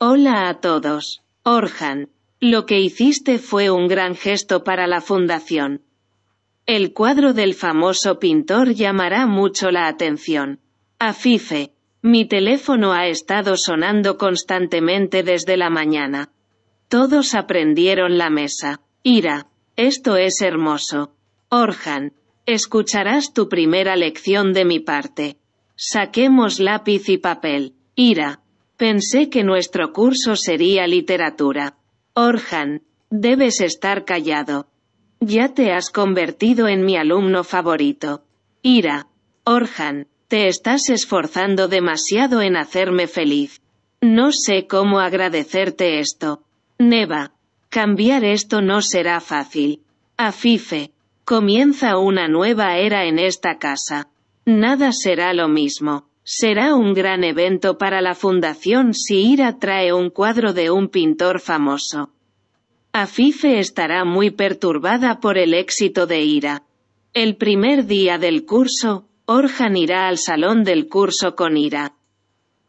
Hola a todos. Orhan, lo que hiciste fue un gran gesto para la fundación. El cuadro del famoso pintor llamará mucho la atención. Afife, mi teléfono ha estado sonando constantemente desde la mañana. Todos aprendieron la mesa. Ira, esto es hermoso. Orhan, escucharás tu primera lección de mi parte. Saquemos lápiz y papel. Ira, Pensé que nuestro curso sería literatura. Orhan, debes estar callado. Ya te has convertido en mi alumno favorito. Ira. Orhan, te estás esforzando demasiado en hacerme feliz. No sé cómo agradecerte esto. Neva. Cambiar esto no será fácil. Afife. Comienza una nueva era en esta casa. Nada será lo mismo. Será un gran evento para la fundación si Ira trae un cuadro de un pintor famoso. Afife estará muy perturbada por el éxito de Ira. El primer día del curso, Orhan irá al salón del curso con Ira.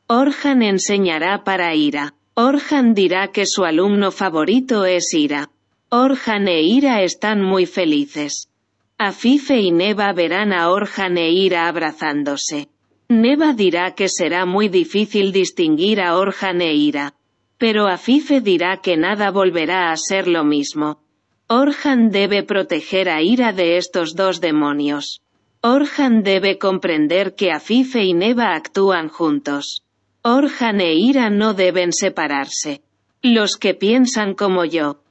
Orhan enseñará para Ira. Orhan dirá que su alumno favorito es Ira. Orhan e Ira están muy felices. Afife y Neva verán a Orhan e Ira abrazándose. Neva dirá que será muy difícil distinguir a Orhan e Ira. Pero Afife dirá que nada volverá a ser lo mismo. Orhan debe proteger a Ira de estos dos demonios. Orhan debe comprender que Afife y Neva actúan juntos. Orhan e Ira no deben separarse. Los que piensan como yo.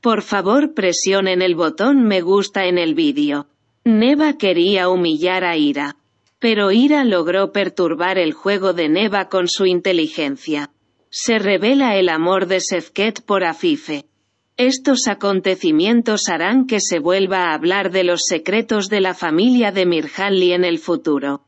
Por favor presionen el botón me gusta en el vídeo. Neva quería humillar a Ira pero Ira logró perturbar el juego de Neva con su inteligencia. Se revela el amor de Sefket por Afife. Estos acontecimientos harán que se vuelva a hablar de los secretos de la familia de Mirhanli en el futuro.